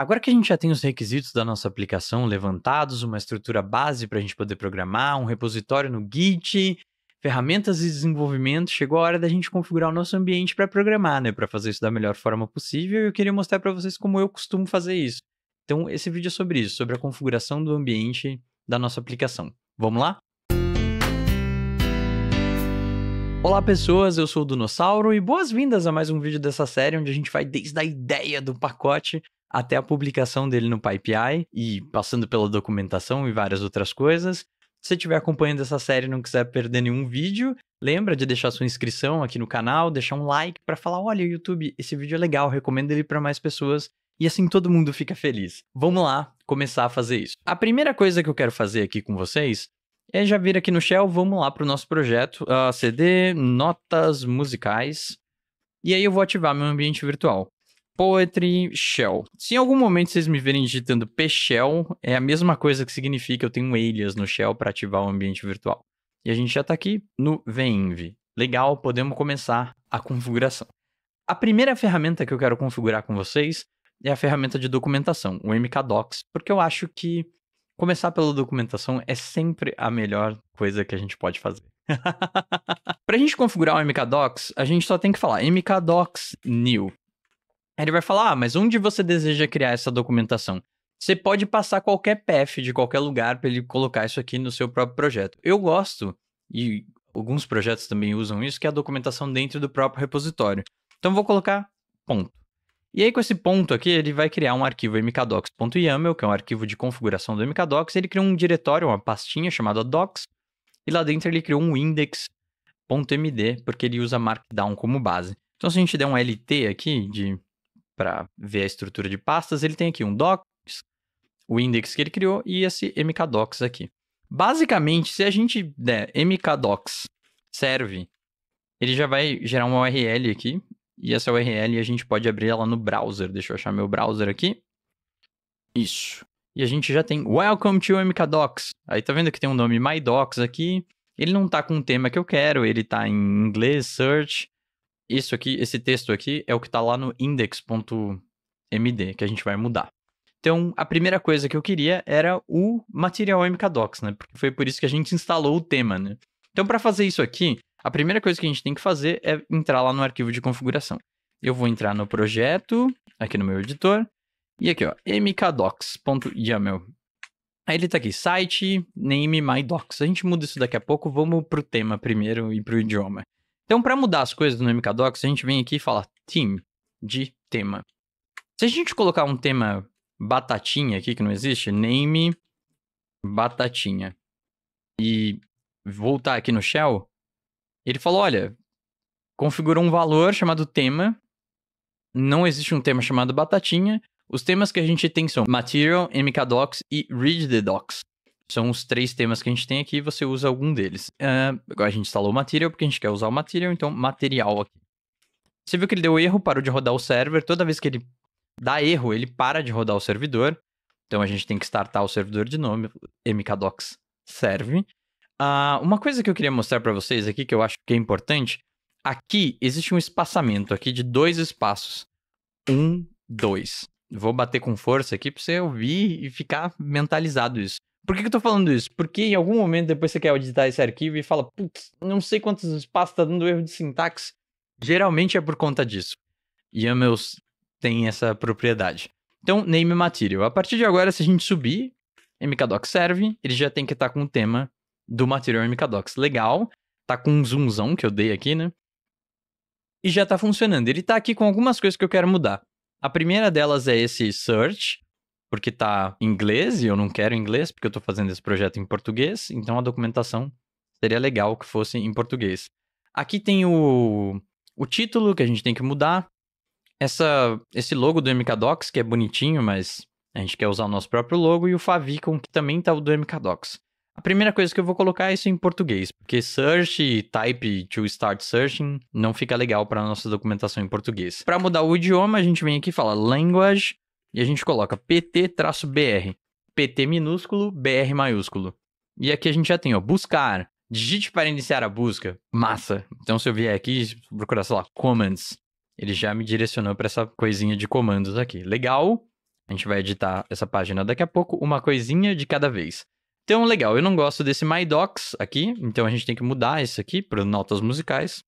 Agora que a gente já tem os requisitos da nossa aplicação levantados, uma estrutura base para a gente poder programar, um repositório no Git, ferramentas de desenvolvimento, chegou a hora da gente configurar o nosso ambiente para programar, né? Para fazer isso da melhor forma possível. E eu queria mostrar para vocês como eu costumo fazer isso. Então, esse vídeo é sobre isso, sobre a configuração do ambiente da nossa aplicação. Vamos lá? Olá pessoas, eu sou o Dinossauro e boas-vindas a mais um vídeo dessa série onde a gente vai desde a ideia do pacote até a publicação dele no PyPI e uhum. passando pela documentação e várias outras coisas. Se você estiver acompanhando essa série e não quiser perder nenhum vídeo, lembra de deixar sua inscrição aqui no canal, deixar um like para falar, olha, YouTube, esse vídeo é legal, recomendo ele para mais pessoas. E assim todo mundo fica feliz. Vamos lá começar a fazer isso. A primeira coisa que eu quero fazer aqui com vocês é já vir aqui no Shell, vamos lá para o nosso projeto, uh, CD, notas musicais. E aí eu vou ativar meu ambiente virtual. Poetry Shell. Se em algum momento vocês me verem digitando pshell, é a mesma coisa que significa eu tenho um alias no shell para ativar o ambiente virtual. E a gente já está aqui no venv. Legal, podemos começar a configuração. A primeira ferramenta que eu quero configurar com vocês é a ferramenta de documentação, o MKDocs, porque eu acho que começar pela documentação é sempre a melhor coisa que a gente pode fazer. Para a gente configurar o MKDocs, a gente só tem que falar MKDocs new. Aí ele vai falar: ah, mas onde você deseja criar essa documentação? Você pode passar qualquer path de qualquer lugar para ele colocar isso aqui no seu próprio projeto. Eu gosto, e alguns projetos também usam isso, que é a documentação dentro do próprio repositório. Então vou colocar ponto. E aí com esse ponto aqui, ele vai criar um arquivo mkdocs.yaml, que é um arquivo de configuração do mkdocs, ele criou um diretório, uma pastinha chamada docs, e lá dentro ele criou um index.md, porque ele usa markdown como base. Então se a gente der um LT aqui de para ver a estrutura de pastas, ele tem aqui um docs, o index que ele criou e esse mkdocs aqui. Basicamente, se a gente der mkdocs serve, ele já vai gerar uma URL aqui, e essa URL a gente pode abrir ela no browser. Deixa eu achar meu browser aqui. Isso. E a gente já tem Welcome to MKDocs. Aí tá vendo que tem um nome MyDocs aqui. Ele não tá com o tema que eu quero, ele tá em inglês, search isso aqui, esse texto aqui é o que está lá no index.md, que a gente vai mudar. Então, a primeira coisa que eu queria era o material MKDocs, né? Porque foi por isso que a gente instalou o tema, né? Então, para fazer isso aqui, a primeira coisa que a gente tem que fazer é entrar lá no arquivo de configuração. Eu vou entrar no projeto, aqui no meu editor, e aqui, ó, mkdocs.yaml. Aí ele tá aqui, site, name, my docs. A gente muda isso daqui a pouco, vamos pro tema primeiro e pro idioma. Então, para mudar as coisas no MKDocs, a gente vem aqui e fala team de tema. Se a gente colocar um tema batatinha aqui, que não existe, name batatinha, e voltar aqui no shell, ele falou, olha, configurou um valor chamado tema, não existe um tema chamado batatinha, os temas que a gente tem são material, mkdocs e read the docs. São os três temas que a gente tem aqui, você usa algum deles. Uh, agora a gente instalou o material, porque a gente quer usar o material, então material aqui. Você viu que ele deu erro, parou de rodar o server. Toda vez que ele dá erro, ele para de rodar o servidor. Então a gente tem que startar o servidor de nome, mkdocs serve. Uh, uma coisa que eu queria mostrar para vocês aqui, que eu acho que é importante, aqui existe um espaçamento aqui de dois espaços. Um, dois. Vou bater com força aqui para você ouvir e ficar mentalizado isso. Por que, que eu tô falando isso? Porque em algum momento depois você quer editar esse arquivo e fala, putz, não sei quantos espaços tá dando erro de sintaxe. Geralmente é por conta disso. YAMLs tem essa propriedade. Então, name material. A partir de agora, se a gente subir mkdoc serve, ele já tem que estar tá com o tema do material MKDocs. Legal, tá com um zoomzão que eu dei aqui, né? E já tá funcionando. Ele tá aqui com algumas coisas que eu quero mudar. A primeira delas é esse search, porque tá em inglês e eu não quero inglês, porque eu tô fazendo esse projeto em português, então a documentação seria legal que fosse em português. Aqui tem o, o título que a gente tem que mudar. Essa, esse logo do MKDocs, que é bonitinho, mas a gente quer usar o nosso próprio logo, e o favicon, que também tá o do MKDocs. A primeira coisa que eu vou colocar é isso em português, porque search e type to start searching não fica legal para nossa documentação em português. Para mudar o idioma, a gente vem aqui e fala language, e a gente coloca pt-br, pt minúsculo, br maiúsculo. E aqui a gente já tem, ó, buscar. Digite para iniciar a busca. Massa. Então, se eu vier aqui procurar, sei lá, commands, ele já me direcionou para essa coisinha de comandos aqui. Legal. A gente vai editar essa página daqui a pouco, uma coisinha de cada vez. Então, legal, eu não gosto desse MyDocs aqui, então a gente tem que mudar isso aqui para notas musicais.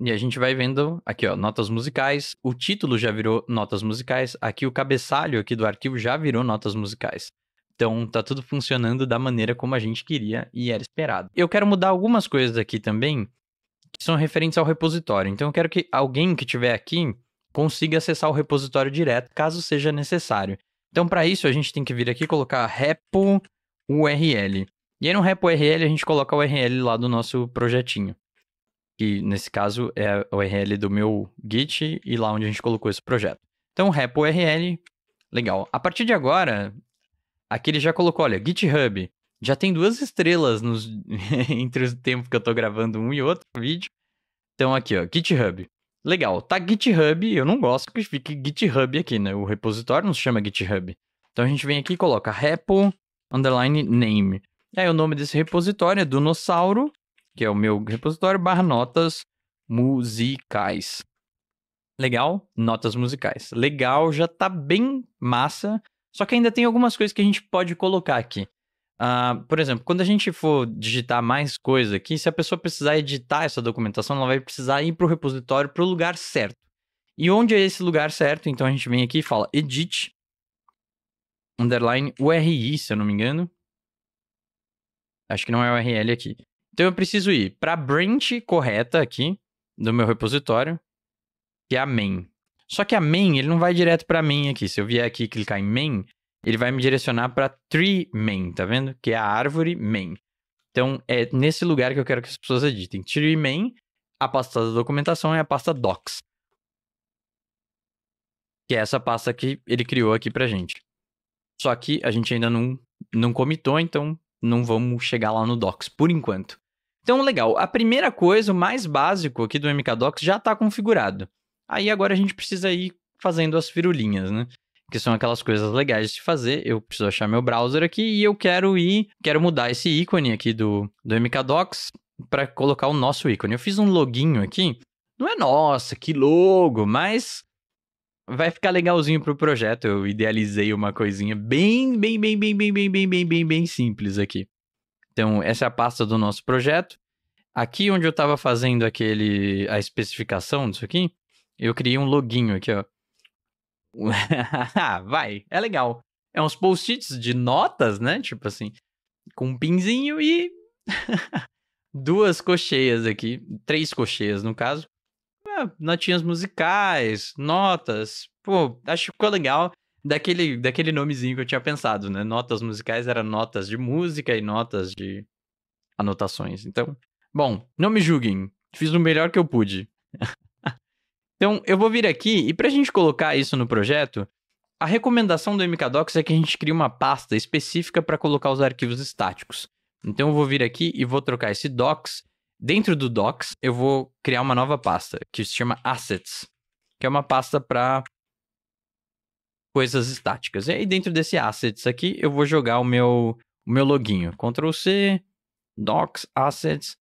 E a gente vai vendo aqui, ó, notas musicais. O título já virou notas musicais. Aqui o cabeçalho aqui do arquivo já virou notas musicais. Então tá tudo funcionando da maneira como a gente queria e era esperado. Eu quero mudar algumas coisas aqui também que são referentes ao repositório. Então eu quero que alguém que estiver aqui consiga acessar o repositório direto, caso seja necessário. Então para isso a gente tem que vir aqui e colocar repo URL. E aí no repo URL a gente coloca o URL lá do nosso projetinho que nesse caso é a URL do meu Git e lá onde a gente colocou esse projeto. Então, repo URL, legal. A partir de agora, aqui ele já colocou, olha, GitHub. Já tem duas estrelas nos... entre o tempo que eu estou gravando um e outro vídeo. Então, aqui, ó, GitHub. Legal, tá GitHub, eu não gosto que fique GitHub aqui, né? O repositório não se chama GitHub. Então a gente vem aqui e coloca repo underline name. E é, aí o nome desse repositório é Donossauro que é o meu repositório, barra notas musicais. Legal? Notas musicais. Legal, já tá bem massa, só que ainda tem algumas coisas que a gente pode colocar aqui. Uh, por exemplo, quando a gente for digitar mais coisa aqui, se a pessoa precisar editar essa documentação, ela vai precisar ir para o repositório, para o lugar certo. E onde é esse lugar certo? Então a gente vem aqui e fala edit underline URI, se eu não me engano. Acho que não é URL aqui. Então eu preciso ir para a branch correta aqui do meu repositório, que é a main. Só que a main, ele não vai direto para main aqui. Se eu vier aqui e clicar em main, ele vai me direcionar para tree main, tá vendo? Que é a árvore main. Então é nesse lugar que eu quero que as pessoas editem. Tree main, a pasta da documentação é a pasta docs. Que é essa pasta que ele criou aqui pra gente. Só que a gente ainda não, não comitou, então não vamos chegar lá no docs por enquanto. Então, legal. A primeira coisa, o mais básico aqui do MKDocs já está configurado. Aí agora a gente precisa ir fazendo as firulinhas, né? Que são aquelas coisas legais de se fazer. Eu preciso achar meu browser aqui e eu quero ir, quero mudar esse ícone aqui do, do MKDocs para colocar o nosso ícone. Eu fiz um loginho aqui. Não é nossa, que logo, mas vai ficar legalzinho pro projeto. Eu idealizei uma coisinha bem, bem, bem, bem, bem, bem, bem, bem, bem, bem simples aqui. Então, essa é a pasta do nosso projeto. Aqui onde eu estava fazendo aquele a especificação disso aqui, eu criei um loginho aqui, ó. Ah, vai, é legal. É uns post-its de notas, né? Tipo assim, com um pinzinho e duas cocheias aqui, três cocheias no caso. Ah, notinhas musicais, notas. Pô, acho que ficou legal daquele, daquele nomezinho que eu tinha pensado, né? Notas musicais eram notas de música e notas de anotações. Então, bom, não me julguem. Fiz o melhor que eu pude. então, eu vou vir aqui e pra gente colocar isso no projeto, a recomendação do MKDocs é que a gente crie uma pasta específica para colocar os arquivos estáticos. Então eu vou vir aqui e vou trocar esse docs. Dentro do docs, eu vou criar uma nova pasta que se chama assets, que é uma pasta para coisas estáticas. E aí dentro desse assets aqui, eu vou jogar o meu, o meu loginho. Ctrl C, docs, assets,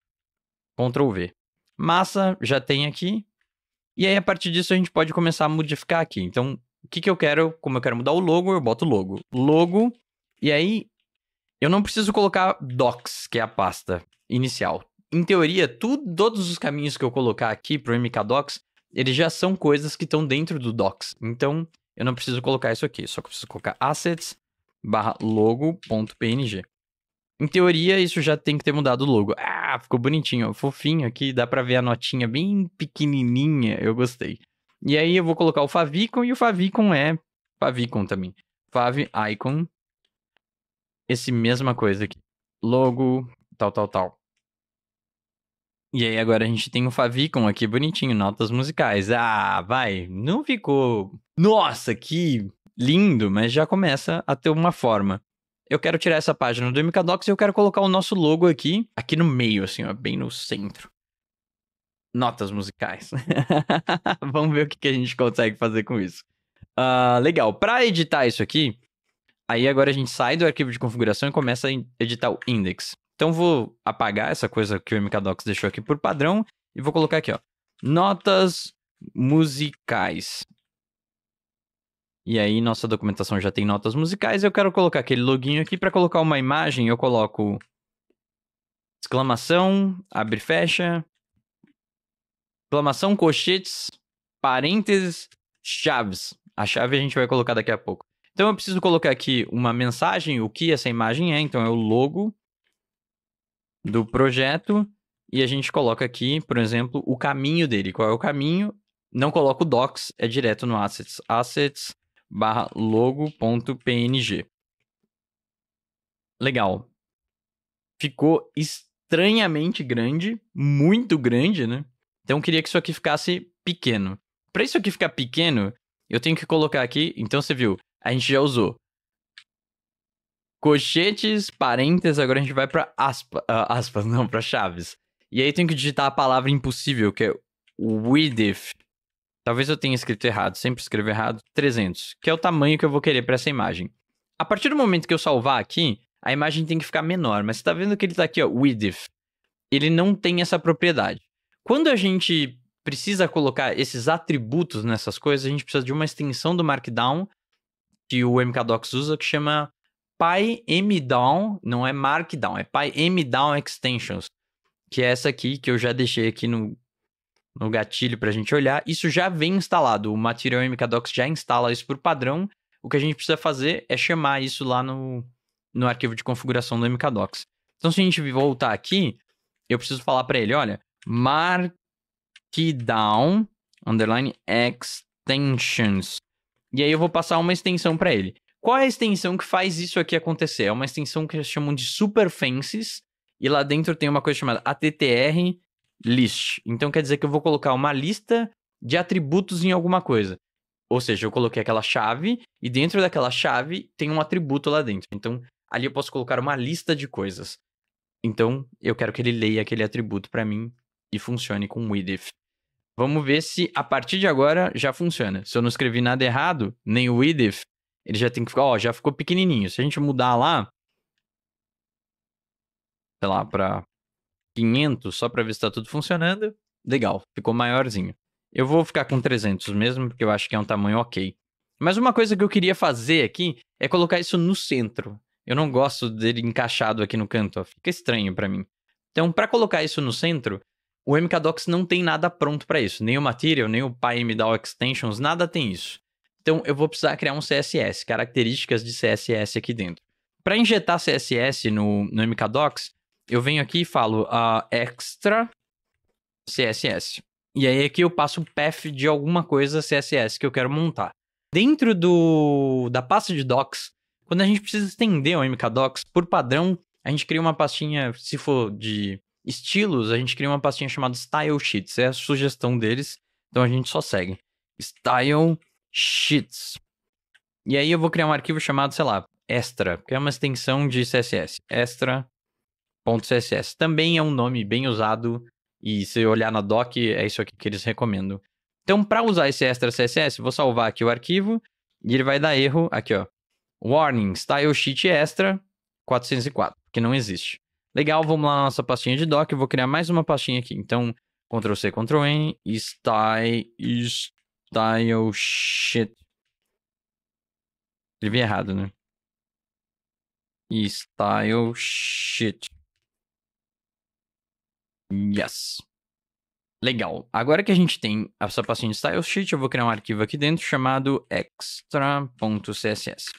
Ctrl V. Massa, já tem aqui. E aí a partir disso a gente pode começar a modificar aqui. Então, o que que eu quero, como eu quero mudar o logo, eu boto logo. Logo, e aí eu não preciso colocar docs, que é a pasta inicial. Em teoria, tu, todos os caminhos que eu colocar aqui para o MKDocs, eles já são coisas que estão dentro do docs. Então, eu não preciso colocar isso aqui, só que eu preciso colocar assets barra logo.png. Em teoria, isso já tem que ter mudado o logo. Ah, ficou bonitinho, fofinho aqui, dá pra ver a notinha bem pequenininha, eu gostei. E aí eu vou colocar o favicon, e o favicon é favicon também. Fav icon, esse mesma coisa aqui. Logo, tal, tal, tal. E aí agora a gente tem o um favicon aqui bonitinho, notas musicais. Ah, vai, não ficou. Nossa, que lindo, mas já começa a ter uma forma. Eu quero tirar essa página do MKDocs e eu quero colocar o nosso logo aqui, aqui no meio, assim, ó, bem no centro. Notas musicais. Vamos ver o que, que a gente consegue fazer com isso. Uh, legal, para editar isso aqui, aí agora a gente sai do arquivo de configuração e começa a editar o index. Então vou apagar essa coisa que o MKDocs deixou aqui por padrão e vou colocar aqui, ó. Notas musicais. E aí nossa documentação já tem notas musicais. Eu quero colocar aquele loginho aqui para colocar uma imagem. Eu coloco exclamação, abre e fecha, exclamação, cochetes, parênteses, chaves. A chave a gente vai colocar daqui a pouco. Então eu preciso colocar aqui uma mensagem, o que essa imagem é. Então é o logo do projeto e a gente coloca aqui, por exemplo, o caminho dele. Qual é o caminho? Não coloca o docs, é direto no assets. Assets logo.png. Legal. Ficou estranhamente grande, muito grande, né? Então eu queria que isso aqui ficasse pequeno. Para isso aqui ficar pequeno, eu tenho que colocar aqui, então você viu, a gente já usou Cochetes, parênteses, agora a gente vai pra aspas, uh, ah, aspas, não, pra chaves. E aí tenho que digitar a palavra impossível, que é width. Talvez eu tenha escrito errado, sempre escrevo errado. 300, que é o tamanho que eu vou querer para essa imagem. A partir do momento que eu salvar aqui, a imagem tem que ficar menor, mas você tá vendo que ele tá aqui, ó, width. Ele não tem essa propriedade. Quando a gente precisa colocar esses atributos nessas coisas, a gente precisa de uma extensão do Markdown que o MKDocs usa que chama PyMDown, não é Markdown, é PyMDown Extensions, que é essa aqui que eu já deixei aqui no, no gatilho para a gente olhar. Isso já vem instalado, o Material MKDocs já instala isso por padrão. O que a gente precisa fazer é chamar isso lá no, no arquivo de configuração do MKDocs. Então, se a gente voltar aqui, eu preciso falar para ele, olha, Markdown underline extensions. E aí eu vou passar uma extensão para ele. Qual é a extensão que faz isso aqui acontecer? É uma extensão que eles chamam de Super Fences, e lá dentro tem uma coisa chamada ATTR List. Então quer dizer que eu vou colocar uma lista de atributos em alguma coisa. Ou seja, eu coloquei aquela chave, e dentro daquela chave tem um atributo lá dentro. Então ali eu posso colocar uma lista de coisas. Então eu quero que ele leia aquele atributo para mim e funcione com o IDIF. Vamos ver se a partir de agora já funciona. Se eu não escrevi nada errado, nem o IDIF, ele já tem que ficar, ó, já ficou pequenininho. Se a gente mudar lá, sei lá, para 500 só para ver se tá tudo funcionando, legal, ficou maiorzinho. Eu vou ficar com 300 mesmo, porque eu acho que é um tamanho ok. Mas uma coisa que eu queria fazer aqui é colocar isso no centro. Eu não gosto dele encaixado aqui no canto, ó. fica estranho para mim. Então, para colocar isso no centro, o MKDocs não tem nada pronto para isso, nem o Material, nem o PyMDAO Extensions, nada tem isso. Então eu vou precisar criar um CSS, características de CSS aqui dentro. Para injetar CSS no, no MKDocs, eu venho aqui e falo uh, extra CSS. E aí aqui eu passo o path de alguma coisa CSS que eu quero montar. Dentro do, da pasta de docs, quando a gente precisa estender o MKDocs, por padrão, a gente cria uma pastinha, se for de estilos, a gente cria uma pastinha chamada Style Sheets, é a sugestão deles, então a gente só segue. Style sheets. E aí eu vou criar um arquivo chamado, sei lá, extra, que é uma extensão de CSS. Extra.css. Também é um nome bem usado e se olhar na doc, é isso aqui que eles recomendam. Então, para usar esse extra CSS, vou salvar aqui o arquivo e ele vai dar erro aqui, ó. Warning, style sheet extra 404, que não existe. Legal, vamos lá na nossa pastinha de doc, eu vou criar mais uma pastinha aqui. Então, Ctrl C, Ctrl N, style, style shit. Escrevi errado, né? Style shit. Yes. Legal. Agora que a gente tem essa pastinha de style sheet, eu vou criar um arquivo aqui dentro chamado extra.css.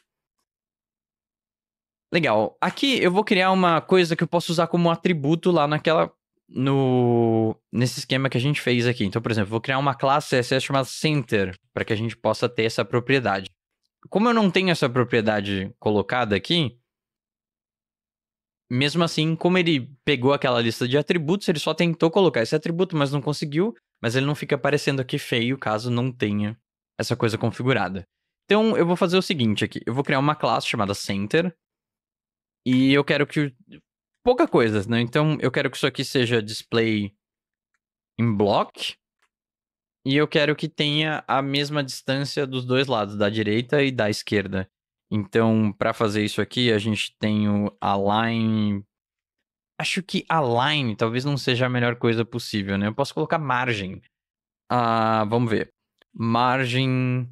Legal. Aqui eu vou criar uma coisa que eu posso usar como atributo lá naquela no nesse esquema que a gente fez aqui. Então, por exemplo, vou criar uma classe CSS chamada center para que a gente possa ter essa propriedade. Como eu não tenho essa propriedade colocada aqui, mesmo assim, como ele pegou aquela lista de atributos, ele só tentou colocar esse atributo, mas não conseguiu, mas ele não fica aparecendo aqui feio caso não tenha essa coisa configurada. Então, eu vou fazer o seguinte aqui, eu vou criar uma classe chamada center e eu quero que pouca coisa, né? Então eu quero que isso aqui seja display em block. E eu quero que tenha a mesma distância dos dois lados, da direita e da esquerda. Então, para fazer isso aqui, a gente tem o align. Acho que align talvez não seja a melhor coisa possível, né? Eu posso colocar margem. Ah, vamos ver. Margem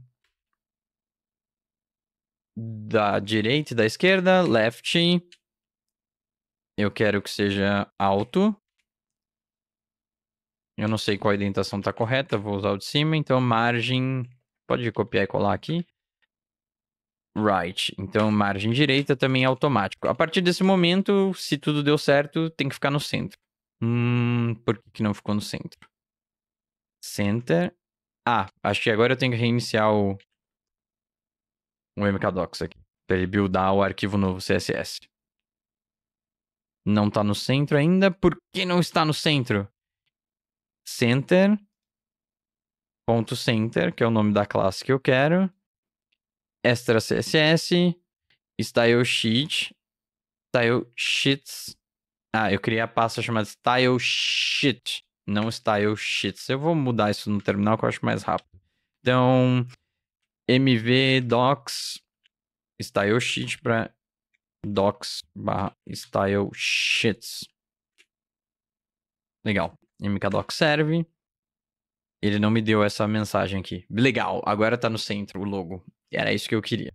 da direita e da esquerda, left eu quero que seja alto. Eu não sei qual indentação está correta, vou usar o de cima. Então, margem... Pode copiar e colar aqui. Right. Então, margem direita também é automático. A partir desse momento, se tudo deu certo, tem que ficar no centro. Hum, por que, que não ficou no centro? Center. Ah, acho que agora eu tenho que reiniciar o, o MKDocs aqui. Para ele buildar o arquivo novo CSS. Não tá no centro ainda. Por que não está no centro? Center. Ponto center, que é o nome da classe que eu quero. Extra CSS. Style sheet. Style tá sheets. Ah, eu criei a pasta chamada style sheet. Não style sheets. Eu vou mudar isso no terminal que eu acho mais rápido. Então, mv docs style sheet para docs barra style shits Legal. MKDoc serve. Ele não me deu essa mensagem aqui. Legal, agora tá no centro o logo. Era isso que eu queria.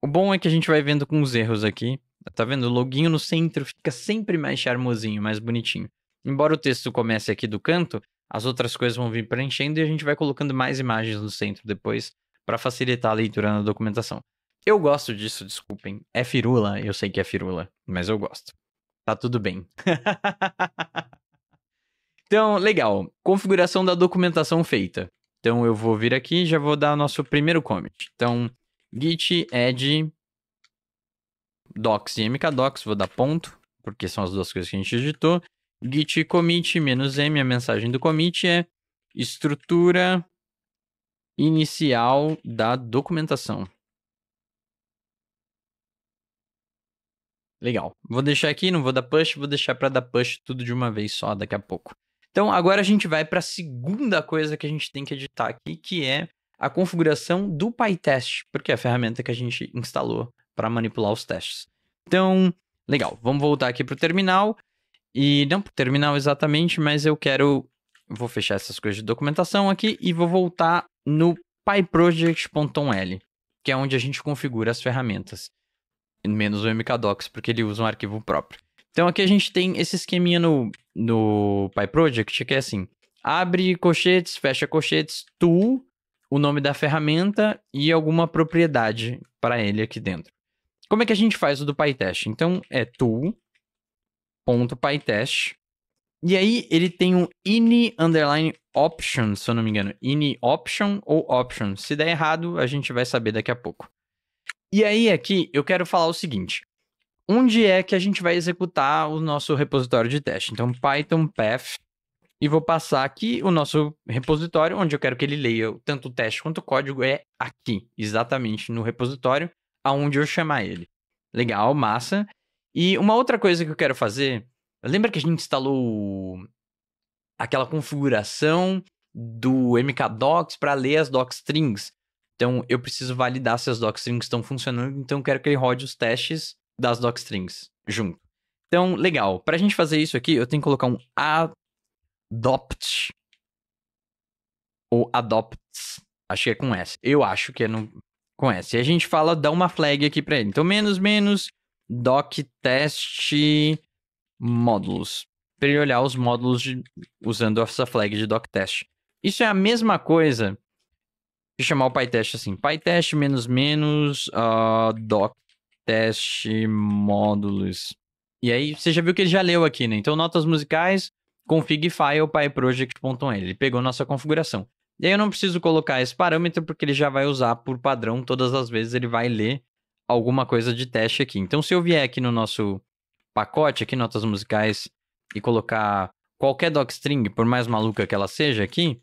O bom é que a gente vai vendo com os erros aqui. Tá vendo? O loginho no centro fica sempre mais charmosinho, mais bonitinho. Embora o texto comece aqui do canto, as outras coisas vão vir preenchendo e a gente vai colocando mais imagens no centro depois para facilitar a leitura na documentação. Eu gosto disso, desculpem. É firula, eu sei que é firula, mas eu gosto. Tá tudo bem. então, legal. Configuração da documentação feita. Então, eu vou vir aqui e já vou dar nosso primeiro commit. Então, git add docs e mkdocs, vou dar ponto, porque são as duas coisas que a gente digitou. git commit menos m, a mensagem do commit é estrutura inicial da documentação. Legal. Vou deixar aqui, não vou dar push, vou deixar para dar push tudo de uma vez só daqui a pouco. Então, agora a gente vai para a segunda coisa que a gente tem que editar aqui, que é a configuração do PyTest, porque é a ferramenta que a gente instalou para manipular os testes. Então, legal. Vamos voltar aqui para o terminal. E não para o terminal exatamente, mas eu quero. Vou fechar essas coisas de documentação aqui e vou voltar no pyproject.l, que é onde a gente configura as ferramentas menos o MKDocs, porque ele usa um arquivo próprio. Então aqui a gente tem esse esqueminha no, no PyProject, que é assim, abre colchetes, fecha colchetes, tool, o nome da ferramenta e alguma propriedade para ele aqui dentro. Como é que a gente faz o do PyTest? Então é tool.pytest, e aí ele tem um ini underline option, se eu não me engano. ini option ou option. Se der errado, a gente vai saber daqui a pouco. E aí, aqui, eu quero falar o seguinte. Onde é que a gente vai executar o nosso repositório de teste? Então, Python path e vou passar aqui o nosso repositório, onde eu quero que ele leia tanto o teste quanto o código, é aqui, exatamente no repositório, aonde eu chamar ele. Legal, massa. E uma outra coisa que eu quero fazer, lembra que a gente instalou aquela configuração do MKDocs para ler as docstrings? Então, eu preciso validar se as docstrings estão funcionando, então eu quero que ele rode os testes das docstrings junto. Então, legal. Para a gente fazer isso aqui, eu tenho que colocar um adopt ou adopts. Acho que é com S. Eu acho que é no, com S. E a gente fala, dá uma flag aqui para ele. Então, menos, menos, doc test módulos. Para ele olhar os módulos de, usando essa flag de doc test. Isso é a mesma coisa Deixa eu chamar o PyTest assim. PyTest menos menos ah, doc test módulos. E aí você já viu que ele já leu aqui, né? Então notas musicais, config file pyproject.env. Ele pegou nossa configuração. E aí eu não preciso colocar esse parâmetro porque ele já vai usar por padrão todas as vezes ele vai ler alguma coisa de teste aqui. Então se eu vier aqui no nosso pacote aqui notas musicais e colocar qualquer docstring, por mais maluca que ela seja aqui,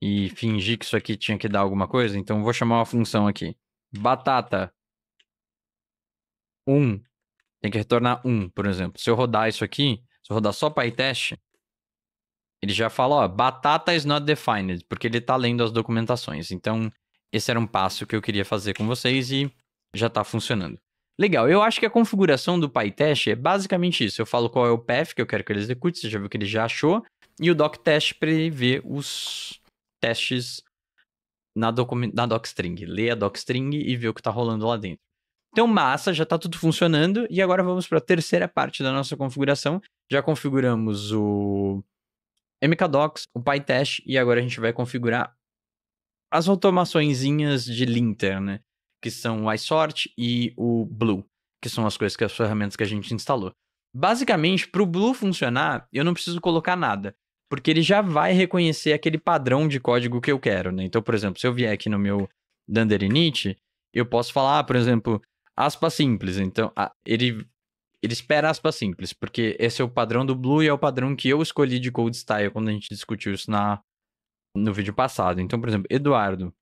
e fingir que isso aqui tinha que dar alguma coisa, então vou chamar uma função aqui. Batata 1 um. tem que retornar 1, um, por exemplo. Se eu rodar isso aqui, se eu rodar só PyTest, ele já fala, ó, batata is not defined, porque ele tá lendo as documentações. Então, esse era um passo que eu queria fazer com vocês e já tá funcionando. Legal, eu acho que a configuração do PyTest é basicamente isso. Eu falo qual é o path que eu quero que ele execute, você já viu que ele já achou, e o DocTest para ver os, testes na, na docstring. Lê a docstring e vê o que está rolando lá dentro. Então, massa, já está tudo funcionando. E agora vamos para a terceira parte da nossa configuração. Já configuramos o MKDocs, o PyTest, e agora a gente vai configurar as automaçõezinhas de linter, né? Que são o iSort e o Blue, que são as coisas que as ferramentas que a gente instalou. Basicamente, para o Blue funcionar, eu não preciso colocar nada porque ele já vai reconhecer aquele padrão de código que eu quero, né? Então, por exemplo, se eu vier aqui no meu Dunderinit, eu posso falar, ah, por exemplo, aspa simples. Então, a, ele, ele espera aspa simples, porque esse é o padrão do Blue e é o padrão que eu escolhi de code style quando a gente discutiu isso na, no vídeo passado. Então, por exemplo, Eduardo.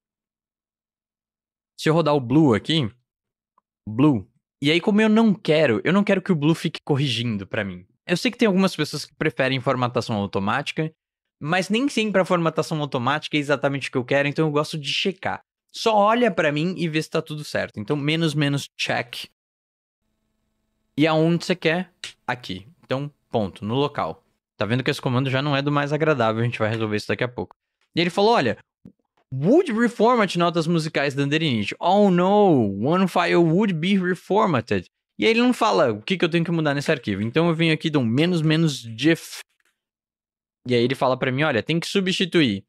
Se eu rodar o Blue aqui, Blue. E aí, como eu não quero, eu não quero que o Blue fique corrigindo para mim. Eu sei que tem algumas pessoas que preferem formatação automática, mas nem sempre a formatação automática é exatamente o que eu quero, então eu gosto de checar. Só olha para mim e vê se tá tudo certo. Então, menos menos check. E aonde você quer? Aqui. Então, ponto, no local. Tá vendo que esse comando já não é do mais agradável, a gente vai resolver isso daqui a pouco. E ele falou, olha, would reformat notas musicais da Underinit. Oh no, one file would be reformatted. E aí ele não fala o que, que eu tenho que mudar nesse arquivo. Então eu venho aqui, do um menos menos diff. E aí ele fala para mim, olha, tem que substituir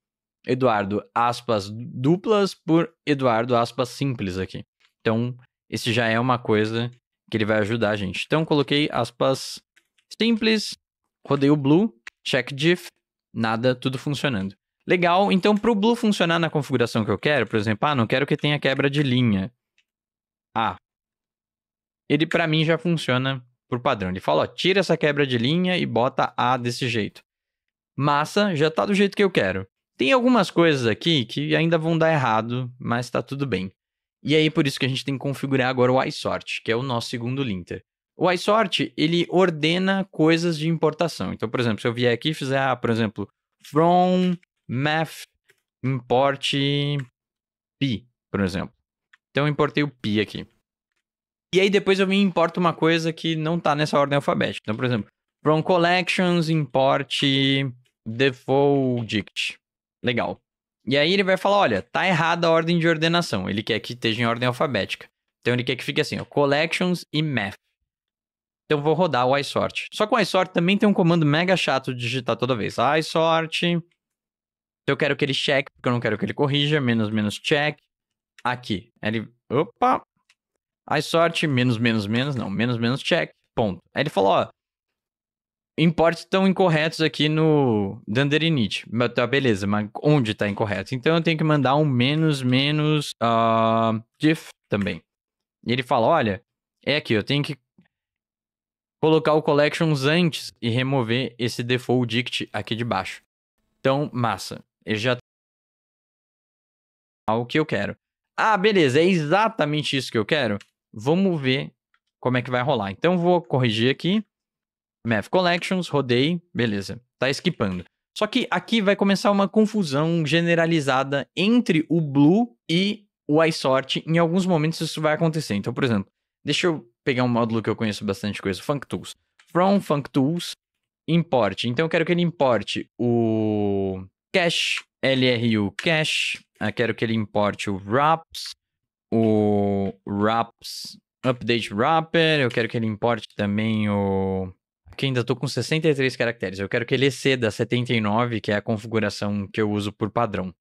Eduardo aspas duplas por Eduardo aspas simples aqui. Então, esse já é uma coisa que ele vai ajudar a gente. Então, coloquei aspas simples, rodei o blue, check diff, nada, tudo funcionando. Legal, então para o blue funcionar na configuração que eu quero, por exemplo, ah, não quero que tenha quebra de linha. Ah, ele para mim já funciona por padrão. Ele fala, ó, tira essa quebra de linha e bota A desse jeito. Massa, já tá do jeito que eu quero. Tem algumas coisas aqui que ainda vão dar errado, mas tá tudo bem. E aí por isso que a gente tem que configurar agora o iSort, que é o nosso segundo linter. O iSort, ele ordena coisas de importação. Então, por exemplo, se eu vier aqui e fizer, ah, por exemplo, from math import pi, por exemplo. Então eu importei o pi aqui. E aí depois eu me importo uma coisa que não tá nessa ordem alfabética. Então, por exemplo, from collections, import default dict. Legal. E aí ele vai falar, olha, tá errada a ordem de ordenação. Ele quer que esteja em ordem alfabética. Então ele quer que fique assim, ó, collections e math. Então vou rodar o isort. Só que o isort também tem um comando mega chato de digitar toda vez. isort. Então eu quero que ele check, porque eu não quero que ele corrija, menos menos check. Aqui. Ele, opa, Aí sorte, menos, menos, menos, não, menos, menos, check, ponto. Aí ele falou, ó, importes estão incorretos aqui no Danderinit. Tá, beleza, mas onde tá incorreto? Então eu tenho que mandar um menos, menos, uh, diff também. E ele fala, olha, é aqui, eu tenho que colocar o collections antes e remover esse default dict aqui de baixo. Então, massa. Ele já tá o que eu quero. Ah, beleza, é exatamente isso que eu quero. Vamos ver como é que vai rolar. Então vou corrigir aqui. Math Collections, rodei, beleza. Tá esquipando. Só que aqui vai começar uma confusão generalizada entre o Blue e o iSort. Em alguns momentos isso vai acontecer. Então, por exemplo, deixa eu pegar um módulo que eu conheço bastante coisa, functools. From functools import. Então eu quero que ele importe o cache, LRU cache, eu ah, quero que ele importe o wraps, o Wraps, Update Wrapper, eu quero que ele importe também o... Aqui ainda estou com 63 caracteres, eu quero que ele exceda 79, que é a configuração que eu uso por padrão.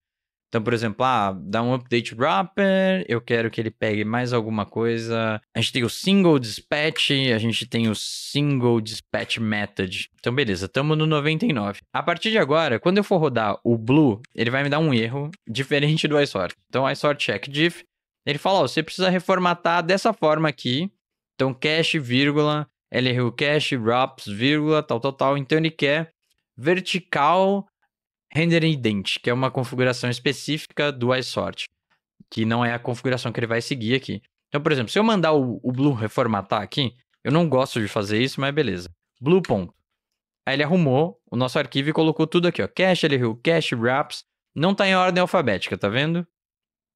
Então, por exemplo, ah, dá um update wrapper, eu quero que ele pegue mais alguma coisa. A gente tem o single dispatch, a gente tem o single dispatch method. Então, beleza, estamos no 99. A partir de agora, quando eu for rodar o blue, ele vai me dar um erro diferente do isort. Então, isort check diff ele fala, ó, você precisa reformatar dessa forma aqui. Então, cache, vírgula, LRU cache, wraps, vírgula, tal, tal, tal. Então, ele quer vertical render ident, que é uma configuração específica do iSort, que não é a configuração que ele vai seguir aqui. Então, por exemplo, se eu mandar o, o blue reformatar aqui, eu não gosto de fazer isso, mas beleza. Blue ponto. Aí ele arrumou o nosso arquivo e colocou tudo aqui, ó. Cache, LRU, cache, wraps. Não está em ordem alfabética, tá vendo?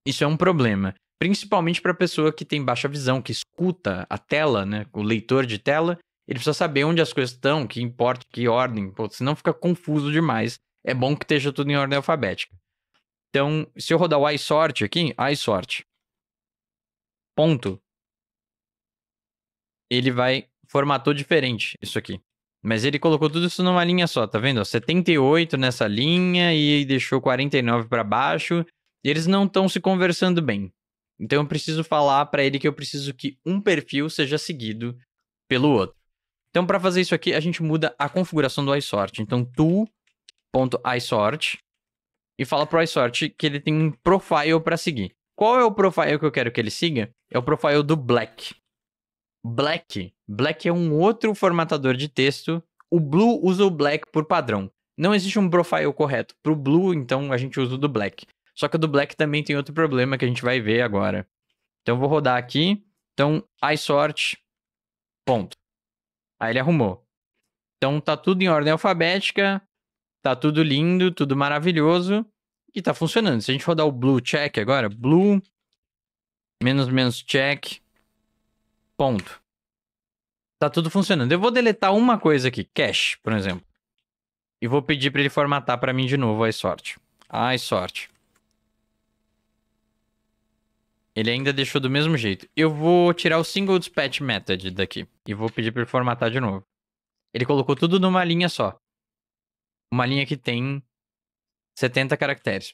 Isso é um problema principalmente para a pessoa que tem baixa visão, que escuta a tela, né? O leitor de tela, ele precisa saber onde as coisas estão, que importa, que ordem, pô, senão fica confuso demais. É bom que esteja tudo em ordem alfabética. Então, se eu rodar o iSort aqui, iSort, ponto, ele vai, formatou diferente isso aqui. Mas ele colocou tudo isso numa linha só, tá vendo? 78 nessa linha e deixou 49 para baixo. E eles não estão se conversando bem. Então eu preciso falar para ele que eu preciso que um perfil seja seguido pelo outro. Então para fazer isso aqui, a gente muda a configuração do iSort. Então tool.isort e fala pro iSort que ele tem um profile para seguir. Qual é o profile que eu quero que ele siga? É o profile do Black. Black. Black é um outro formatador de texto. O Blue usa o Black por padrão. Não existe um profile correto. Para o Blue, então, a gente usa o do Black. Só que o do Black também tem outro problema que a gente vai ver agora. Então eu vou rodar aqui. Então, I sort. Ponto. Aí ele arrumou. Então tá tudo em ordem alfabética, tá tudo lindo, tudo maravilhoso e tá funcionando. Se a gente rodar o blue check agora, blue menos menos check ponto. Tá tudo funcionando. Eu vou deletar uma coisa aqui, cache, por exemplo. E vou pedir para ele formatar para mim de novo a sorte. Ai sorte. Ele ainda deixou do mesmo jeito. Eu vou tirar o single dispatch method daqui e vou pedir para ele formatar de novo. Ele colocou tudo numa linha só. Uma linha que tem 70 caracteres.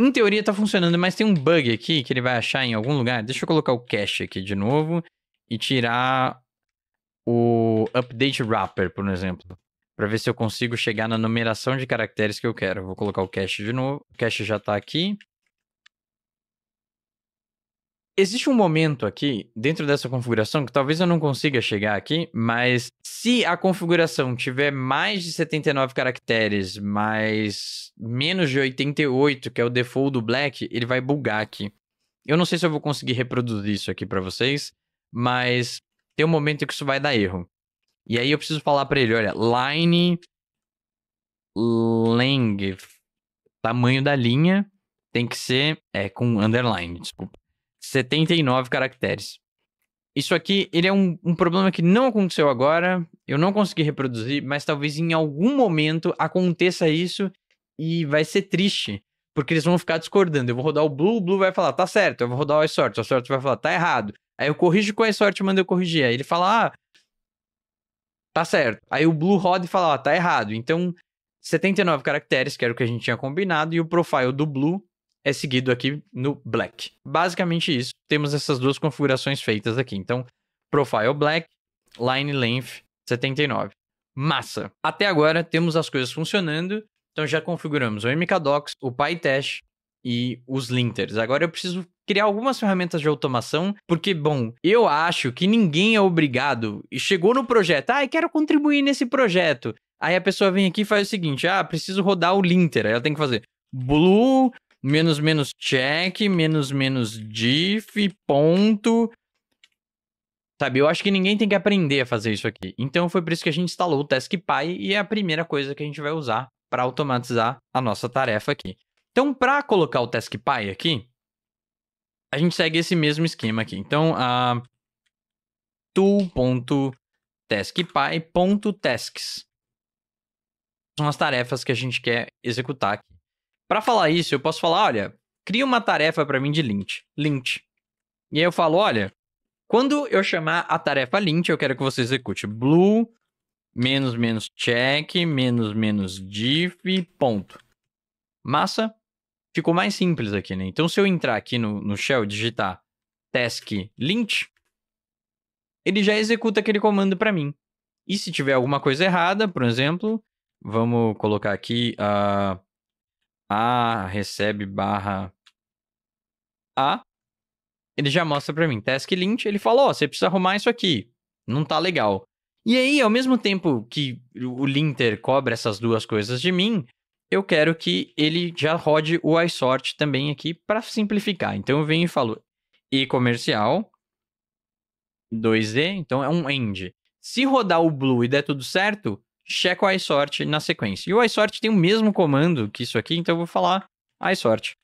Em teoria tá funcionando, mas tem um bug aqui que ele vai achar em algum lugar. Deixa eu colocar o cache aqui de novo e tirar o update wrapper, por exemplo, para ver se eu consigo chegar na numeração de caracteres que eu quero. Vou colocar o cache de novo. O cache já tá aqui. Existe um momento aqui, dentro dessa configuração, que talvez eu não consiga chegar aqui, mas se a configuração tiver mais de 79 caracteres, mas menos de 88, que é o default do Black, ele vai bugar aqui. Eu não sei se eu vou conseguir reproduzir isso aqui para vocês, mas tem um momento que isso vai dar erro. E aí eu preciso falar para ele, olha, line length, tamanho da linha, tem que ser é, com underline, desculpa. 79 caracteres. Isso aqui, ele é um, um problema que não aconteceu agora, eu não consegui reproduzir, mas talvez em algum momento aconteça isso e vai ser triste, porque eles vão ficar discordando. Eu vou rodar o blue, o blue vai falar, tá certo. Eu vou rodar o iSort, o iSort vai falar, tá errado. Aí eu corrijo com o iSort e mando eu corrigir. Aí ele fala, ah, tá certo. Aí o blue roda e fala, ah, tá errado. Então, 79 caracteres, que era o que a gente tinha combinado, e o profile do blue é seguido aqui no black. Basicamente isso, temos essas duas configurações feitas aqui. Então, profile black, line length 79. Massa! Até agora temos as coisas funcionando, então já configuramos o MKDocs, o PyTest e os linters. Agora eu preciso criar algumas ferramentas de automação, porque, bom, eu acho que ninguém é obrigado e chegou no projeto, ah, eu quero contribuir nesse projeto. Aí a pessoa vem aqui e faz o seguinte, ah, preciso rodar o linter. Aí ela tem que fazer blue menos menos check, menos menos diff, ponto. Sabe, eu acho que ninguém tem que aprender a fazer isso aqui. Então foi por isso que a gente instalou o TaskPy e é a primeira coisa que a gente vai usar para automatizar a nossa tarefa aqui. Então, para colocar o TaskPy aqui, a gente segue esse mesmo esquema aqui. Então, a tool.taskpy.tasks são as tarefas que a gente quer executar aqui. Para falar isso, eu posso falar, olha, cria uma tarefa para mim de lint, lint. E aí eu falo, olha, quando eu chamar a tarefa lint, eu quero que você execute blue menos menos check menos menos diff ponto. Massa, ficou mais simples aqui, né? Então se eu entrar aqui no, no shell digitar task lint, ele já executa aquele comando para mim. E se tiver alguma coisa errada, por exemplo, vamos colocar aqui a uh, a recebe barra A, ele já mostra para mim, task lint, ele falou ó, oh, você precisa arrumar isso aqui, não tá legal. E aí, ao mesmo tempo que o linter cobra essas duas coisas de mim, eu quero que ele já rode o iSort também aqui para simplificar. Então eu venho e falo e comercial 2 d então é um end. Se rodar o blue e der tudo certo, checo o iSort na sequência. E o iSort tem o mesmo comando que isso aqui, então eu vou falar iSort.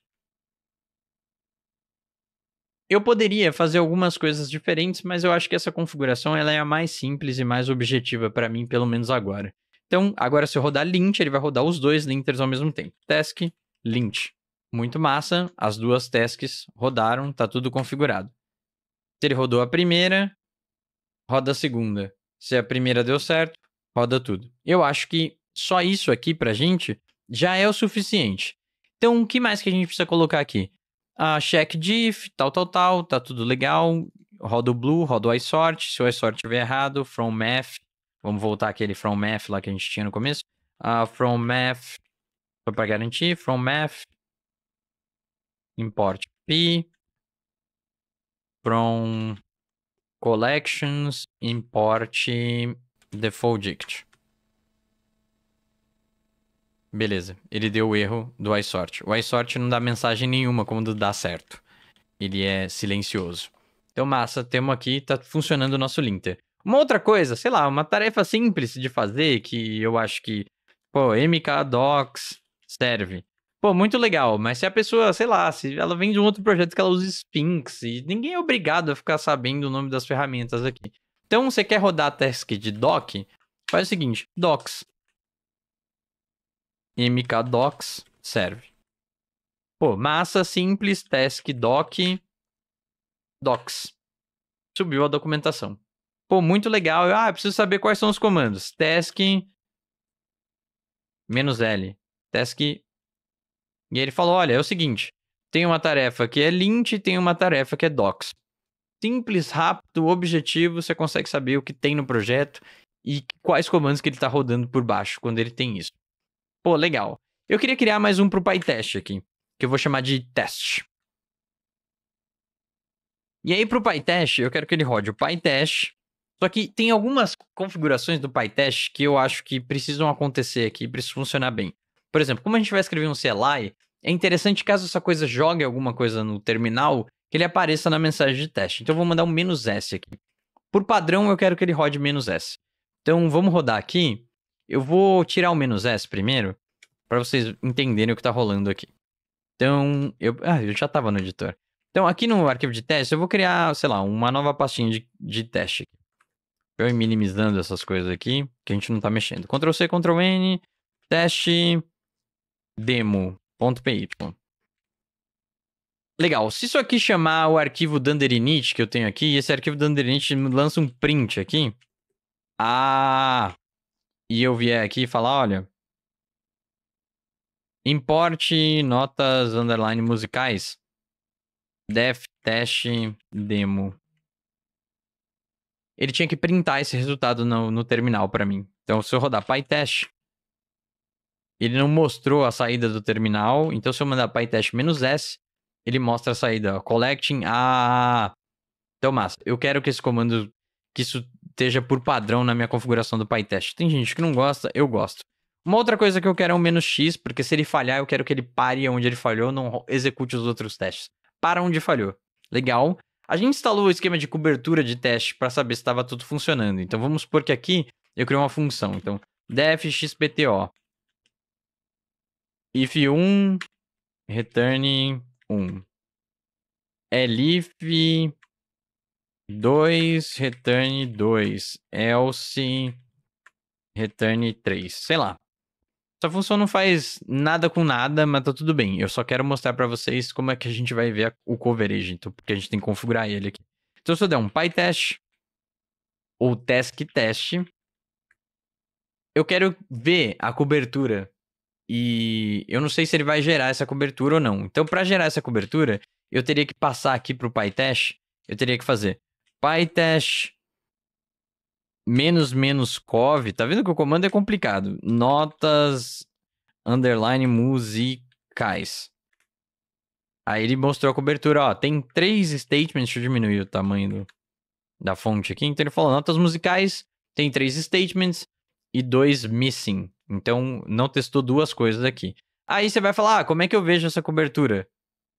Eu poderia fazer algumas coisas diferentes, mas eu acho que essa configuração ela é a mais simples e mais objetiva para mim, pelo menos agora. Então, agora se eu rodar lint, ele vai rodar os dois linters ao mesmo tempo. Task, lint. Muito massa, as duas tasks rodaram, tá tudo configurado. Se ele rodou a primeira, roda a segunda. Se a primeira deu certo, roda tudo. Eu acho que só isso aqui pra gente já é o suficiente. Então, o que mais que a gente precisa colocar aqui? Ah, check diff, tal, tal, tal, tá tudo legal. Roda o blue, roda o isort. Se o isort estiver errado, from math. Vamos voltar aquele from math lá que a gente tinha no começo. Ah, from math, só para garantir, from math, import p, from collections, import Default dict. Beleza, ele deu o erro do iSort. O iSort não dá mensagem nenhuma quando dá certo. Ele é silencioso. Então, massa, temos aqui, tá funcionando o nosso linter. Uma outra coisa, sei lá, uma tarefa simples de fazer que eu acho que, pô, mkdocs serve. Pô, muito legal, mas se a pessoa, sei lá, se ela vem de um outro projeto que ela usa Sphinx e ninguém é obrigado a ficar sabendo o nome das ferramentas aqui. Então, você quer rodar a task de doc? Faz o seguinte, docs. mkdocs serve. Pô, massa simples, task doc, docs. Subiu a documentação. Pô, muito legal. Ah, preciso saber quais são os comandos. Task menos L. Task. E ele falou: olha, é o seguinte: tem uma tarefa que é lint e tem uma tarefa que é docs simples, rápido, objetivo, você consegue saber o que tem no projeto e quais comandos que ele está rodando por baixo quando ele tem isso. Pô, legal. Eu queria criar mais um para o PyTest aqui, que eu vou chamar de teste. E aí para o PyTest, eu quero que ele rode o PyTest. Só que tem algumas configurações do PyTest que eu acho que precisam acontecer aqui para isso funcionar bem. Por exemplo, como a gente vai escrever um CLI, é interessante caso essa coisa jogue alguma coisa no terminal, que ele apareça na mensagem de teste. Então eu vou mandar um menos "-s", aqui. Por padrão, eu quero que ele rode menos "-s". Então vamos rodar aqui. Eu vou tirar o menos "-s", primeiro, para vocês entenderem o que está rolando aqui. Então, eu, ah, eu já estava no editor. Então, aqui no arquivo de teste, eu vou criar, sei lá, uma nova pastinha de, de teste. Eu minimizando essas coisas aqui, que a gente não está mexendo. Ctrl C, Ctrl N, teste demo.py. Legal, se isso aqui chamar o arquivo Dunderinit que eu tenho aqui, e esse arquivo Dunderinit lança um print aqui. Ah! E eu vier aqui e falar, olha. Importe notas underline musicais. Def test demo. Ele tinha que printar esse resultado no, no terminal para mim. Então, se eu rodar PyTest, ele não mostrou a saída do terminal. Então, se eu mandar PyTest-S, ele mostra a saída, collecting a... Ah, ah, ah. Então, massa, eu quero que esse comando, que isso esteja por padrão na minha configuração do PyTest. Tem gente que não gosta, eu gosto. Uma outra coisa que eu quero é um menos "-x", porque se ele falhar, eu quero que ele pare onde ele falhou, não execute os outros testes. Para onde falhou. Legal. A gente instalou o esquema de cobertura de teste para saber se estava tudo funcionando. Então vamos supor que aqui eu criei uma função. Então, def if1 return um. É Elif 2, return 2. Else, return 3. Sei lá. Essa função não faz nada com nada, mas tá tudo bem. Eu só quero mostrar para vocês como é que a gente vai ver o coverage, então, porque a gente tem que configurar ele aqui. Então, se eu der um PyTest ou TaskTest, test, eu quero ver a cobertura e eu não sei se ele vai gerar essa cobertura ou não. Então, para gerar essa cobertura, eu teria que passar aqui para o PyTest. Eu teria que fazer PyTest menos menos cov. Tá vendo que o comando é complicado. Notas underline musicais. Aí ele mostrou a cobertura, ó. Tem três statements. Deixa eu diminuir o tamanho do, da fonte aqui. Então ele falou: notas musicais, tem três statements e dois missing. Então, não testou duas coisas aqui. Aí você vai falar, ah, como é que eu vejo essa cobertura?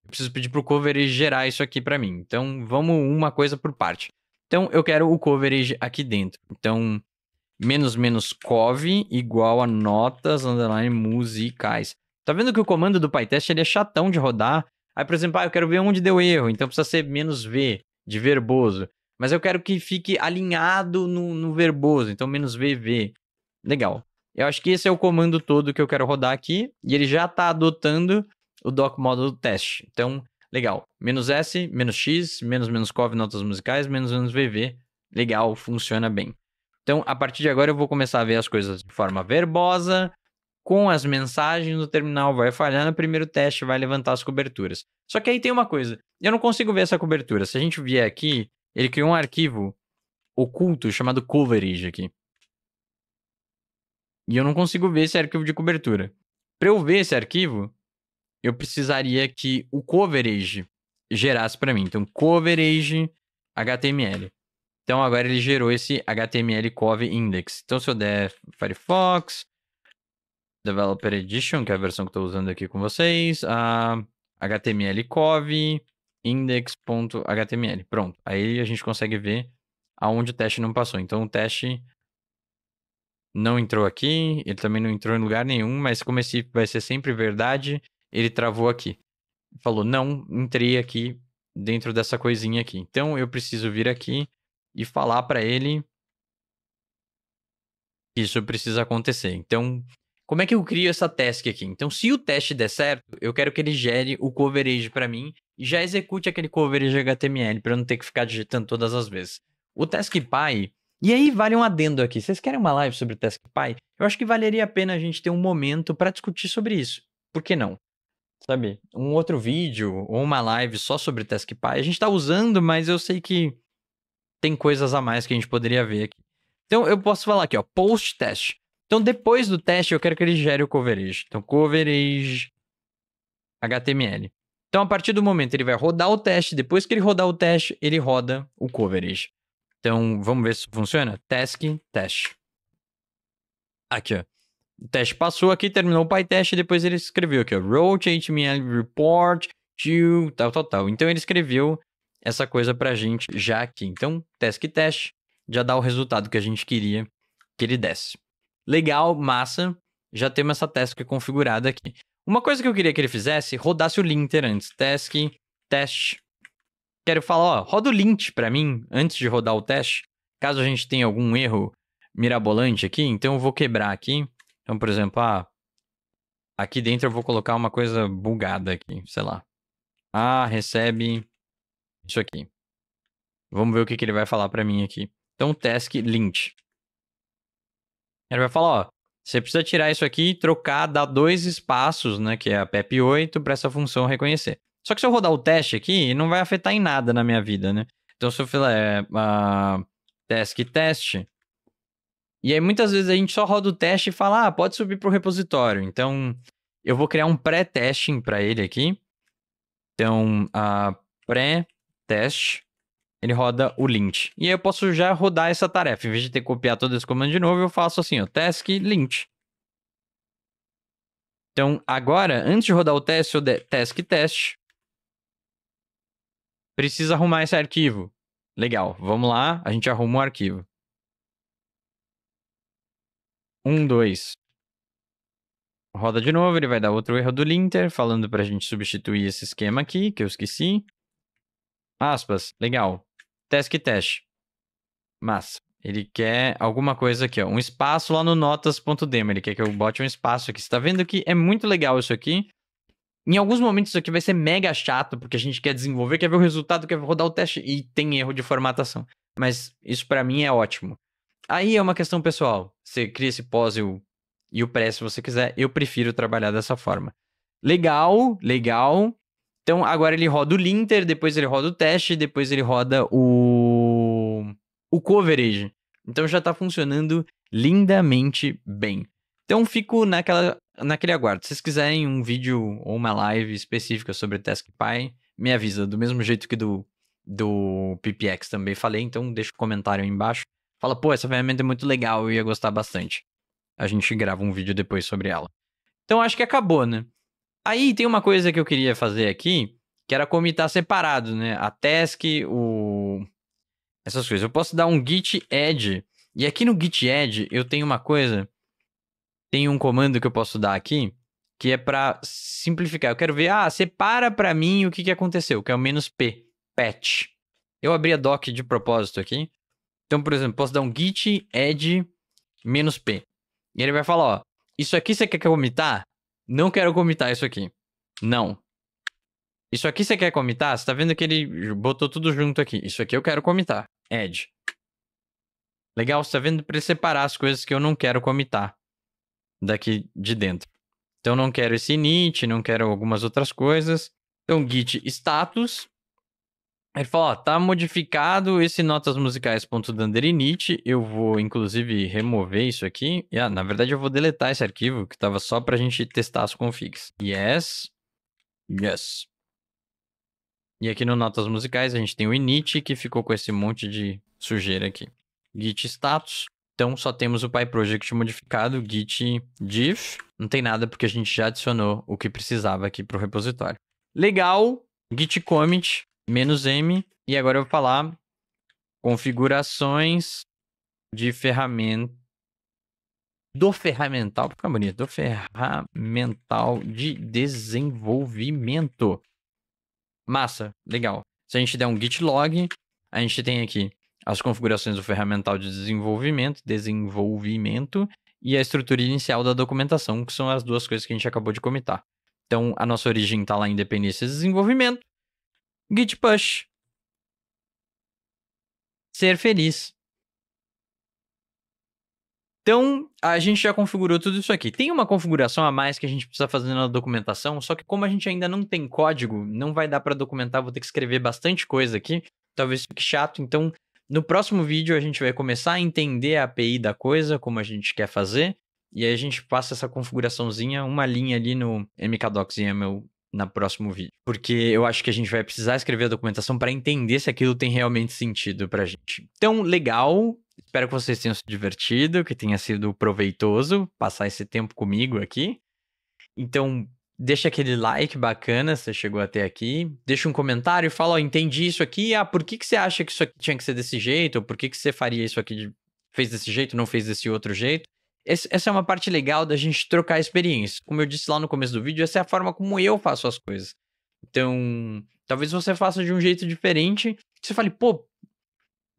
Eu preciso pedir para o coverage gerar isso aqui para mim. Então, vamos uma coisa por parte. Então, eu quero o coverage aqui dentro. Então, menos menos cov igual a notas underline musicais. Tá vendo que o comando do PyTest ele é chatão de rodar? Aí, por exemplo, ah, eu quero ver onde deu erro, então precisa ser menos V, de verboso. Mas eu quero que fique alinhado no, no verboso, então menos VV. Legal. Eu acho que esse é o comando todo que eu quero rodar aqui, e ele já está adotando o doc model teste. Então, legal. Menos "-s", menos "-x", menos menos "-cov", notas musicais, menos menos "-vv". Legal, funciona bem. Então, a partir de agora, eu vou começar a ver as coisas de forma verbosa, com as mensagens do terminal, vai falhar no primeiro teste, vai levantar as coberturas. Só que aí tem uma coisa, eu não consigo ver essa cobertura. Se a gente vier aqui, ele criou um arquivo oculto chamado coverage aqui. E eu não consigo ver esse arquivo de cobertura. Para eu ver esse arquivo, eu precisaria que o coverage gerasse para mim. Então, coverage HTML. Então, agora ele gerou esse HTML cov index. Então, se eu der Firefox, Developer Edition, que é a versão que estou usando aqui com vocês, a HTML cov index.html. Pronto. Aí a gente consegue ver aonde o teste não passou. Então, o teste não entrou aqui, ele também não entrou em lugar nenhum, mas como esse vai ser sempre verdade, ele travou aqui. Falou, não, entrei aqui dentro dessa coisinha aqui. Então eu preciso vir aqui e falar para ele que isso precisa acontecer. Então, como é que eu crio essa task aqui? Então, se o teste der certo, eu quero que ele gere o coverage para mim e já execute aquele coverage HTML para eu não ter que ficar digitando todas as vezes. O task PI, e aí vale um adendo aqui. Vocês querem uma live sobre o TaskPy? Eu acho que valeria a pena a gente ter um momento para discutir sobre isso. Por que não? Sabe, um outro vídeo ou uma live só sobre TaskPy, a gente está usando, mas eu sei que tem coisas a mais que a gente poderia ver aqui. Então eu posso falar aqui, ó, post test. Então depois do teste eu quero que ele gere o coverage. Então coverage HTML. Então a partir do momento ele vai rodar o teste, depois que ele rodar o teste, ele roda o coverage. Então, vamos ver se funciona? Task, teste. Aqui, ó. O teste passou aqui, terminou o PyTest, depois ele escreveu aqui, ó. Wrote HTML report to tal, tal, tal. Então, ele escreveu essa coisa pra gente já aqui. Então, task, teste, já dá o resultado que a gente queria que ele desse. Legal, massa. Já temos essa task configurada aqui. Uma coisa que eu queria que ele fizesse, rodasse o linter antes. Task, teste, quero falar, ó, roda o lint para mim antes de rodar o teste, caso a gente tenha algum erro mirabolante aqui, então eu vou quebrar aqui. Então, por exemplo, ah, aqui dentro eu vou colocar uma coisa bugada aqui, sei lá. Ah, recebe isso aqui. Vamos ver o que, que ele vai falar para mim aqui. Então, task lint. Ele vai falar, ó, você precisa tirar isso aqui e trocar, dar dois espaços, né, que é a PEP8, para essa função reconhecer. Só que se eu rodar o teste aqui, não vai afetar em nada na minha vida, né? Então, se eu falar uh, é, task teste, e aí muitas vezes a gente só roda o teste e fala, ah, pode subir para o repositório. Então, eu vou criar um pré-testing para ele aqui. Então, uh, pré-teste, ele roda o lint. E aí eu posso já rodar essa tarefa. Em vez de ter que copiar todo esse comando de novo, eu faço assim, ó, task lint. Então, agora, antes de rodar o teste, eu der task test, Precisa arrumar esse arquivo. Legal, vamos lá, a gente arruma o arquivo. Um, dois. Roda de novo, ele vai dar outro erro do linter, falando pra gente substituir esse esquema aqui, que eu esqueci. Aspas, legal. Task teste. Massa. Ele quer alguma coisa aqui, ó. Um espaço lá no notas.demo. Ele quer que eu bote um espaço aqui. Você tá vendo que é muito legal isso aqui? Em alguns momentos isso aqui vai ser mega chato, porque a gente quer desenvolver, quer ver o resultado, quer rodar o teste e tem erro de formatação. Mas isso para mim é ótimo. Aí é uma questão pessoal. Você cria esse pós e o, e o pré se você quiser. Eu prefiro trabalhar dessa forma. Legal, legal. Então agora ele roda o linter, depois ele roda o teste, depois ele roda o o coverage. Então já tá funcionando lindamente bem. Então fico naquela naquele aguardo. Se vocês quiserem um vídeo ou uma live específica sobre TaskPy, me avisa. Do mesmo jeito que do, do PPX também falei, então deixa o um comentário aí embaixo. Fala, pô, essa ferramenta é muito legal, eu ia gostar bastante. A gente grava um vídeo depois sobre ela. Então acho que acabou, né? Aí tem uma coisa que eu queria fazer aqui, que era comitar separado, né? A task, o... essas coisas. Eu posso dar um git add. E aqui no git add eu tenho uma coisa tem um comando que eu posso dar aqui, que é para simplificar. Eu quero ver, ah, separa para mim o que, que aconteceu, que é o menos "-p", patch. Eu abri a doc de propósito aqui. Então, por exemplo, posso dar um git add menos "-p". E ele vai falar, ó, isso aqui você quer comitar? Não quero comitar isso aqui. Não. Isso aqui você quer comitar? Você tá vendo que ele botou tudo junto aqui. Isso aqui eu quero comitar. Add. Legal, você tá vendo para ele separar as coisas que eu não quero comitar daqui de dentro. Então não quero esse init, não quero algumas outras coisas. Então git status. Ele fala, ó, tá modificado esse notas notasmusicais.danderinit. Eu vou, inclusive, remover isso aqui. E, ah, na verdade, eu vou deletar esse arquivo, que estava só para a gente testar as configs. Yes. Yes. E aqui no notas musicais, a gente tem o init, que ficou com esse monte de sujeira aqui. Git status. Então só temos o PyProject modificado, git diff. Não tem nada porque a gente já adicionou o que precisava aqui para o repositório. Legal, git commit, menos M. E agora eu vou falar configurações de ferramenta. Do ferramental, fica bonito. Do ferramental de desenvolvimento. Massa, legal. Se a gente der um git log, a gente tem aqui as configurações do ferramental de desenvolvimento, desenvolvimento e a estrutura inicial da documentação, que são as duas coisas que a gente acabou de comentar. Então, a nossa origem está lá em dependência de desenvolvimento, git push, ser feliz. Então, a gente já configurou tudo isso aqui. Tem uma configuração a mais que a gente precisa fazer na documentação, só que como a gente ainda não tem código, não vai dar para documentar, vou ter que escrever bastante coisa aqui. Talvez fique chato, então no próximo vídeo, a gente vai começar a entender a API da coisa, como a gente quer fazer, e aí a gente passa essa configuraçãozinha, uma linha ali no MKDocs.yaml no na próximo vídeo, porque eu acho que a gente vai precisar escrever a documentação para entender se aquilo tem realmente sentido para a gente. Então, legal. Espero que vocês tenham se divertido, que tenha sido proveitoso passar esse tempo comigo aqui. Então, Deixa aquele like bacana se chegou até aqui. Deixa um comentário, fala, ó, entendi isso aqui. Ah, por que, que você acha que isso aqui tinha que ser desse jeito? Ou por que, que você faria isso aqui? De... Fez desse jeito, não fez desse outro jeito? essa é uma parte legal da gente trocar experiência. Como eu disse lá no começo do vídeo, essa é a forma como eu faço as coisas. Então, talvez você faça de um jeito diferente. Você fale, pô,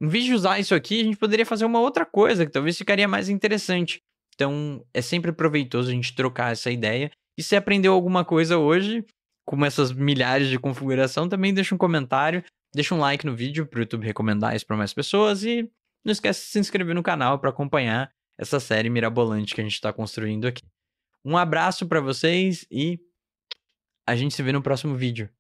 em vez de usar isso aqui, a gente poderia fazer uma outra coisa que talvez ficaria mais interessante. Então, é sempre proveitoso a gente trocar essa ideia e se aprendeu alguma coisa hoje, como essas milhares de configuração, também deixa um comentário, deixa um like no vídeo para o YouTube recomendar isso para mais pessoas e não esquece de se inscrever no canal para acompanhar essa série mirabolante que a gente está construindo aqui. Um abraço para vocês e a gente se vê no próximo vídeo.